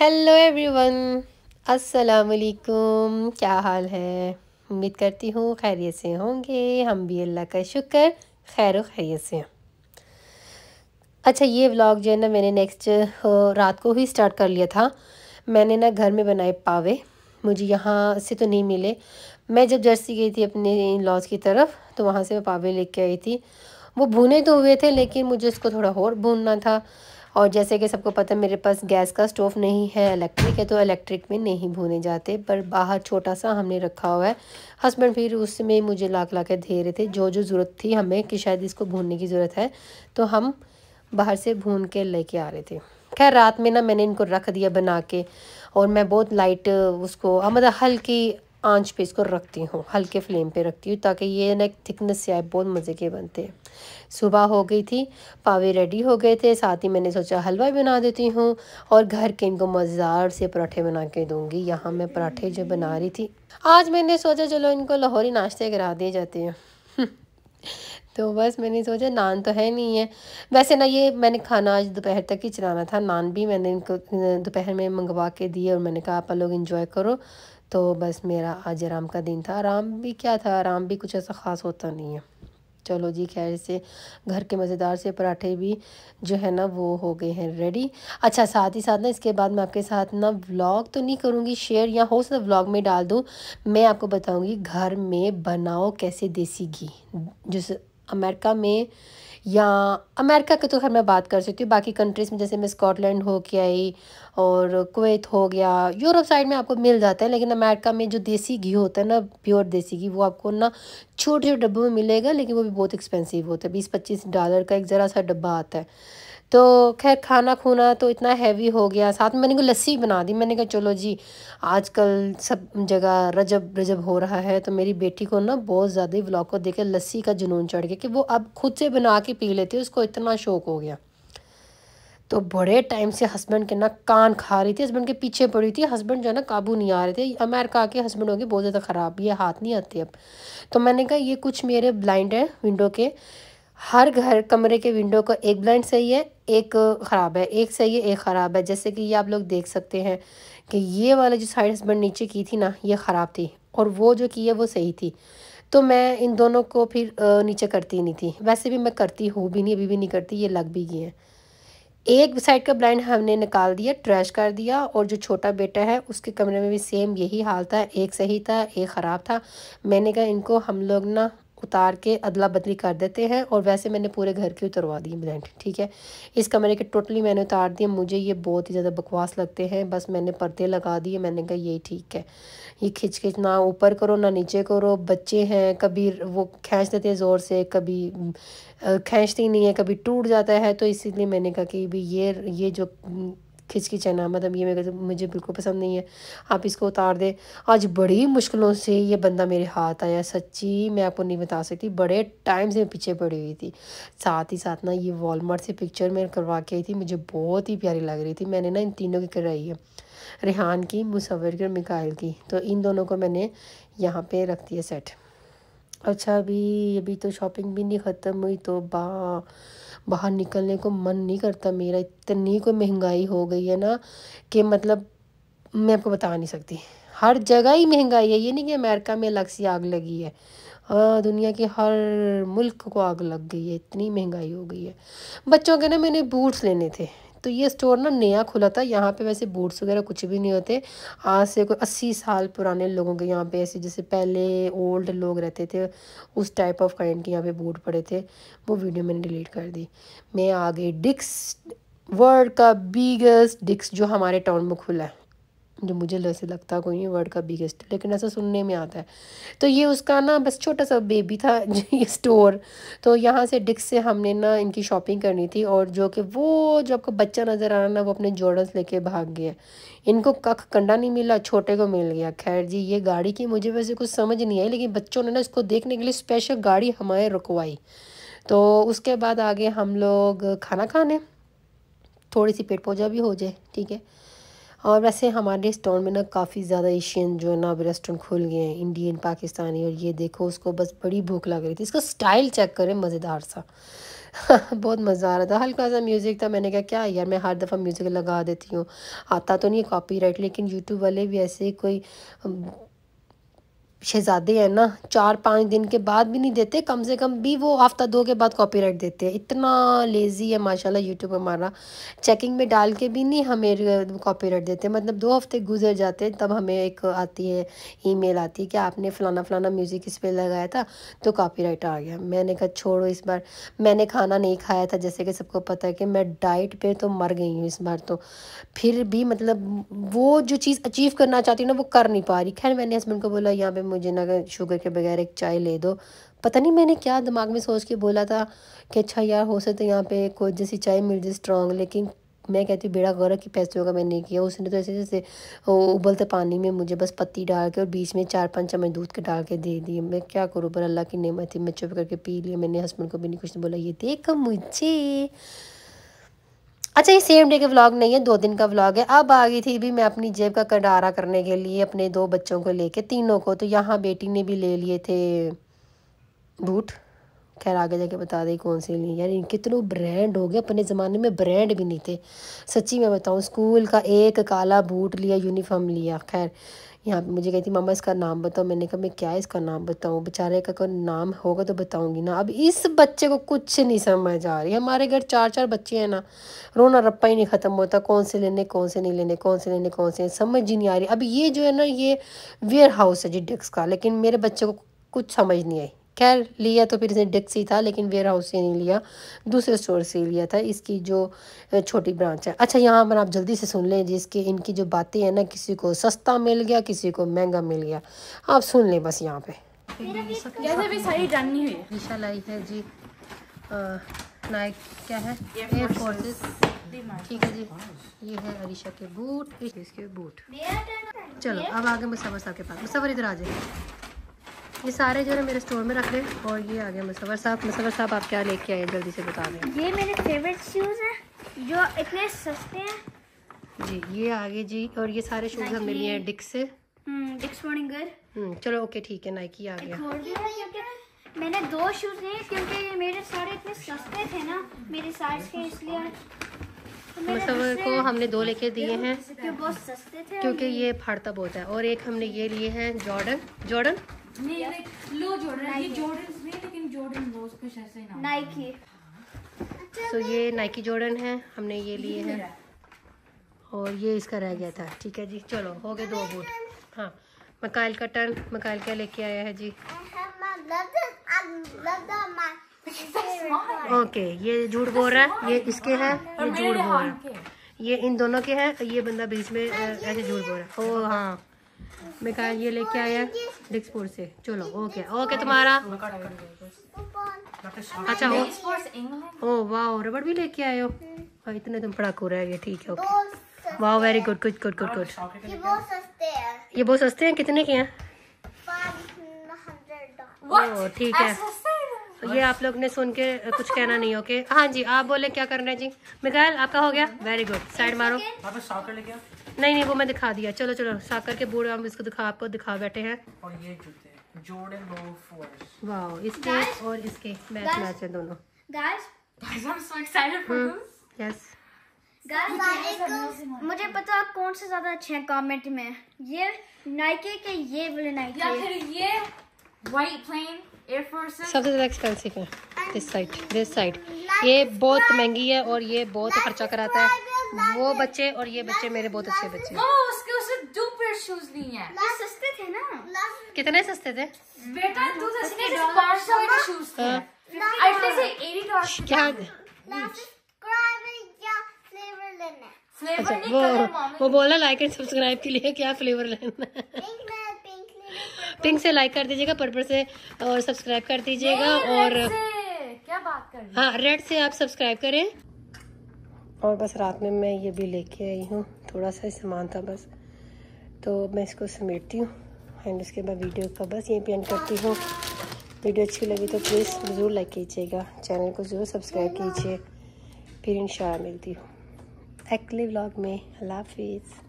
Hello everyone अस्सलाम वालेकुम क्या हाल है उम्मीद करती हूँ खैरियत से होंगे हम भी अल्लाह का शुक्र खैर खैरियत से अच्छा ये व्लॉग जो है ना मैंने नेक्स्ट रात को ही स्टार्ट कर लिया था मैंने ना घर में बनाए पावे मुझे यहाँ से तो नहीं मिले मैं जब जर्सी गई थी अपने इन लॉज की तरफ तो वहाँ से मैं पावे लेके आई थी वो भुने तो हुए थे लेकिन मुझे उसको थोड़ा और भूनना था और जैसे कि सबको पता है मेरे पास गैस का स्टोव नहीं है इलेक्ट्रिक है तो इलेक्ट्रिक में नहीं भुने जाते पर बाहर छोटा सा हमने रखा हुआ है हस्बैंड फिर उसमें मुझे लाख ला के दे रहे थे जो जो ज़रूरत थी हमें कि शायद इसको भूनने की ज़रूरत है तो हम बाहर से भून के लेके आ रहे थे खैर रात में ना मैंने इनको रख दिया बना के और मैं बहुत लाइट उसको मतलब हल्की आंच पे इसको रखती हूँ हल्के फ्लेम पे रखती हूँ ताकि ये ना एक थिकनेस से आए बहुत मज़े के बनते हैं सुबह हो गई थी पावे रेडी हो गए थे साथ ही मैंने सोचा हलवा बना देती हूँ और घर के इनको मज़ार से पराठे बना के दूँगी यहाँ मैं पराठे जो बना रही थी आज मैंने सोचा चलो इनको लाहौरी नाश्ते करा दिए जाते हैं तो बस मैंने सोचा नान तो है नहीं है वैसे ना ये मैंने खाना आज दोपहर तक ही चलाना था नान भी मैंने इनको दोपहर में मंगवा के दिए और मैंने कहा आप लोग इन्जॉय करो तो बस मेरा आज आराम का दिन था आराम भी क्या था आराम भी कुछ ऐसा ख़ास होता नहीं है चलो जी खैर से घर के मज़ेदार से पराठे भी जो है ना वो हो गए हैं रेडी अच्छा साथ ही साथ ना इसके बाद मैं आपके साथ ना व्लॉग तो नहीं करूँगी शेयर या हो सकता व्लॉग में डाल दूँ मैं आपको बताऊँगी घर में बनाओ कैसे देसी घी जिस अमेरिका में या अमेरिका के तो खैर मैं बात कर सकती हूँ बाकी कंट्रीज़ में जैसे मैं स्कॉटलैंड हो के आई और कुवैत हो गया यूरोप साइड में आपको मिल जाता है लेकिन अमेरिका में जो देसी घी होता है ना प्योर देसी घी वो आपको ना छोटे छोटे डब्बों में मिलेगा लेकिन वो भी बहुत एक्सपेंसिव होता है बीस पच्चीस डॉलर का एक ज़रा सा डब्बा आता है तो खैर खाना खूना तो इतना हैवी हो गया साथ में मैंने को लस्सी बना दी मैंने कहा चलो जी आजकल सब जगह रजब रजब हो रहा है तो मेरी बेटी को ना बहुत ज़्यादा ब्लॉग को देकर लस्सी का जुनून चढ़ गया कि वो अब खुद से बना के पी लेती है उसको इतना शौक हो गया तो बड़े टाइम से हस्बैंड के ना कान खा रही थी हस्बैंड के पीछे पड़ी थी हस्बैंड जो है ना काबू नहीं आ रहे थे अमेरिका के हस्बैंड हो गए बहुत ज़्यादा ख़राब ये हाथ नहीं आते अब तो मैंने कहा ये कुछ मेरे ब्लाइंड है विंडो के हर घर कमरे के विंडो का एक ब्लाइंड सही है एक ख़राब है एक सही है एक ख़राब है जैसे कि ये आप लोग देख सकते हैं कि ये वाला जो साइड हस्बैंड नीचे की थी ना ये ख़राब थी और वो जो की है वो सही थी तो मैं इन दोनों को फिर नीचे करती नहीं थी वैसे भी मैं करती हूँ भी नहीं अभी भी नहीं करती ये लग भी गई हैं एक साइड का ब्लाइंड हमने निकाल दिया ट्रैश कर दिया और जो छोटा बेटा है उसके कमरे में भी सेम यही हाल था एक सही था एक ख़राब था मैंने कहा इनको हम लोग ना उतार के अदला बदली कर देते हैं और वैसे मैंने पूरे घर के उतरवा दिए ब्लेंड ठीक है इस कमरे के टोटली मैंने उतार दिए मुझे ये बहुत ही ज़्यादा बकवास लगते हैं बस मैंने पर्दे लगा दिए मैंने कहा यही ठीक है ये खिंच खिंच ना ऊपर करो ना नीचे करो बच्चे हैं कभी वो खींच देते हैं ज़ोर से कभी खींचते ही नहीं है कभी टूट जाता है तो इसीलिए मैंने कहा कि भी ये ये जो खिचखिचाना मतलब ये मेरे तो, मुझे बिल्कुल पसंद नहीं है आप इसको उतार दें आज बड़ी मुश्किलों से ये बंदा मेरे हाथ आया सच्ची मैं आपको नहीं बता सकती बड़े टाइम से मैं पीछे पड़ी हुई थी साथ ही साथ ना ये वॉलमार्ट से पिक्चर मैं करवा के आई थी मुझे बहुत ही प्यारी लग रही थी मैंने ना इन तीनों की कराई है रेहान की मुसवर की और मिकाइल की तो इन दोनों को मैंने यहाँ पे रख दिया सेट अच्छा अभी अभी तो शॉपिंग भी नहीं ख़त्म हुई तो बा बाहर निकलने को मन नहीं करता मेरा इतनी कोई महंगाई हो गई है ना कि मतलब मैं आपको बता नहीं सकती हर जगह ही महंगाई है ये नहीं कि अमेरिका में अलग सी आग लगी है हाँ दुनिया के हर मुल्क को आग लग गई है इतनी महंगाई हो गई है बच्चों के ना मैंने बूट्स लेने थे तो ये स्टोर ना नया खुला था यहाँ पे वैसे बोर्ड्स वगैरह कुछ भी नहीं होते आज से कोई अस्सी साल पुराने लोगों के यहाँ पे ऐसे जैसे पहले ओल्ड लोग रहते थे उस टाइप ऑफ काइंड के यहाँ पे बोर्ड पड़े थे वो वीडियो मैंने डिलीट कर दी मैं आ गई डिक्स वर्ल्ड का बिगेस्ट डिक्स जो हमारे टाउन में खुला है जो मुझे वैसे लगता कोई नहीं वर्ल्ड का बिगेस्ट लेकिन ऐसा सुनने में आता है तो ये उसका ना बस छोटा सा बेबी था ये स्टोर तो यहाँ से डिक्स से हमने ना इनकी शॉपिंग करनी थी और जो कि वो जो आपको बच्चा नज़र आ रहा ना वो अपने जोड़स लेके भाग गया इनको कख कंडा नहीं मिला छोटे को मिल गया खैर जी ये गाड़ी की मुझे वैसे कुछ समझ नहीं आई लेकिन बच्चों ने ना इसको देखने के लिए स्पेशल गाड़ी हमारे रुकवाई तो उसके बाद आगे हम लोग खाना खाने थोड़ी सी पेट पूजा भी हो जाए ठीक है और वैसे हमारे रेस्टोरेंट में ना काफ़ी ज़्यादा एशियन जो है ना अब रेस्टोरेंट खुल गए हैं इंडियन पाकिस्तानी और ये देखो उसको बस बड़ी भूख लग रही थी इसका स्टाइल चेक करें मज़ेदार सा बहुत मज़ा आ रहा था हल्का सा म्यूज़िक था मैंने कहा क्या यार मैं हर दफ़ा म्यूज़िक लगा देती हूँ आता तो नहीं है कॉपी लेकिन यूट्यूब वाले भी ऐसे कोई शहजादे हैं ना चार पाँच दिन के बाद भी नहीं देते कम से कम भी वो हफ्ता दो के बाद कॉपीराइट देते हैं इतना लेज़ी है माशाल्लाह यूट्यूब हमारा चेकिंग में डाल के भी नहीं हमें कॉपीराइट देते मतलब दो हफ्ते गुजर जाते हैं तब हमें एक आती है ईमेल आती है कि आपने फ़लाना फ़लाना म्यूज़िक इस पर लगाया था तो कापी आ गया मैंने कहा छोड़ो इस बार मैंने खाना नहीं खाया था जैसे कि सबको पता है कि मैं डाइट पर तो मर गई हूँ इस बार तो फिर भी मतलब वो जो चीज़ अचीव करना चाहती हूँ ना वो कर नहीं पा रही खैर मैंने हस्बैंड को बोला यहाँ पर मुझे ना शुगर के बगैर एक चाय ले दो पता नहीं मैंने क्या दिमाग में सोच के बोला था कि अच्छा यार हो सकता है यहाँ पे कोई जैसी चाय मिल जाए स्ट्रॉन्ग लेकिन मैं कहती हूँ बेड़ा गौरव कि पैसों का मैंने नहीं किया उसने तो ऐसे जैसे उबलते पानी में मुझे बस पत्ती डाल के और बीच में चार पाँच चम्मच दूध के डाल के दे दिए मैं क्या करूँ पर अल्लाह की नेमत थी मैं चुप करके पी लिया मैंने हस्बैंड को भी नहीं कुछ नहीं बोला ये देखा मुझे अच्छा ये सेम डे का व्लॉग नहीं है दो दिन का व्लॉग है अब आ गई थी भी मैं अपनी जेब का कंडारा करने के लिए अपने दो बच्चों को लेके तीनों को तो यहाँ बेटी ने भी ले लिए थे बूट खैर आगे जाके बता दें कौन से लिए यार कितनों ब्रांड हो गए अपने ज़माने में ब्रांड भी नहीं थे सच्ची मैं बताऊँ स्कूल का एक काला बूट लिया यूनिफॉर्म लिया खैर यहाँ पे मुझे कहती थी मामा इसका नाम बताओ मैंने कहा मैं क्या इसका नाम बताऊँ बेचारे का कोई नाम होगा तो बताऊँगी ना अब इस बच्चे को कुछ नहीं समझ आ रही हमारे घर चार चार बच्चे हैं ना रोना रप्पा ही नहीं ख़त्म होता कौन से लेने कौन से नहीं लेने कौन से लेने कौन से समझ ही नहीं आ रही अब ये जो है ना ये वेयर हाउस है जी डेक्स का लेकिन मेरे बच्चे को कुछ समझ नहीं आई खैर लिया तो फिर इसने डिक्सी ही था लेकिन वेयर हाउस से नहीं लिया दूसरे स्टोर से लिया था इसकी जो छोटी ब्रांच है अच्छा यहाँ पर आप जल्दी से सुन लें जिसके इनकी जो बातें हैं ना किसी को सस्ता मिल गया किसी को महंगा मिल गया आप सुन लें बस यहाँ पे जैसे भी सारी जाननी हुई निशा लाई है जी नायक क्या है एयर फोर्सेस ठीक है जी ये है अरीशा के बूट इसके बूट चलो अब आगे मुसवर साहब के पास मुसवर इधर आ जाए ये सारे जो है मेरे स्टोर में रख रहे हैं और ये आ गया मुसवर साहब मुसवर साहब आप क्या लेके आए जल्दी से बता दें ये मेरे फेवरेट शूज़ हैं जो इतने सस्ते हैं जी ये आ गए जी और ये सारे शूज़ हमें लिए हैं डिक्स से डिक्स हम्म, मॉर्निंगर हम्म, चलो ओके ठीक है नाइकी आ गया मैंने दो शूज़ लिए क्योंकि ये मेरे सारे इतने सस्ते थे ना मेरे साइज के इसलिए तो मुसवर मतलब को हमने दो लेके दिए हैं क्योंकि ये फाड़ता बहुत है और एक हमने ये लिए हैं जॉर्डन जॉर्डन नहीं लाइक लो नहीं लेकिन जॉर्डन रोज कुछ ऐसे ही ना नाइकी तो हाँ। ये नाइकी जॉर्डन है हमने ये लिए हैं और ये इसका रह गया था ठीक है जी चलो हो गए दो बूट हाँ मकाइल का टर्न मकाइल क्या लेके आया है जी ओके ये झूठ बोल रहा है ये इसके है ये झूठ बोल रहा है ये इन दोनों के हैं ये बंदा बीच में ऐसे झूठ बोल रहा है ओ हाँ बेकार ये लेके आया डिक्सपुर से चलो ओके ओके तुम्हारा अच्छा हो ओ वाह रबड़ भी लेके आए हो और हाँ, इतने तुम पड़ाकू रह गए ठीक है ओके वाह very good good good good good ये बहुत सस्ते हैं कितने के हैं ठीक है तो ये आप लोग ने सुन के कुछ कहना नहीं ओके हाँ जी आप बोले क्या करना है जी मिकायल आपका हो गया वेरी गुड साइड मारो नहीं नहीं वो मैं दिखा दिया चलो चलो साकर के बोर्ड हम इसको दिखा आपको दिखा बैठे हैं और ये जूते वाओ इसके और इसके मैच मैच है दोनों हम्म, गाइस गाइस मुझे पता है कौन से ज्यादा अच्छे हैं कमेंट में ये नाइके के ये वाले नाइके या फिर ये वाइट प्लेन एयर फोर्स सबसे ज्यादा एक्सपेंसिव है दिस साइड दिस साइड ये बहुत महंगी है और ये बहुत खर्चा कराता है वो बच्चे और ये बच्चे मेरे बहुत अच्छे बच्चे उसके उसे दो पेयर शूज नहीं है सस्ते थे ना कितने सस्ते थे बेटा सस्ते शूज थे से क्या अच्छा, वो वो लाइक एंड सब्सक्राइब के लिए क्या फ्लेवर लेना पिंक से लाइक कर दीजिएगा पर्पल से और सब्सक्राइब कर दीजिएगा और क्या बात कर हाँ रेड से आप सब्सक्राइब करें और बस रात में मैं ये भी लेके आई हूँ थोड़ा सा सामान था बस तो मैं इसको समेटती हूँ एंड उसके बाद वीडियो का बस यहीं पर एंड करती हूँ वीडियो अच्छी लगी तो प्लीज़ ज़रूर लाइक कीजिएगा चैनल को ज़रूर सब्सक्राइब कीजिए फिर इन मिलती हूँ एक्टली व्लॉग में अल्लाह हाफिज़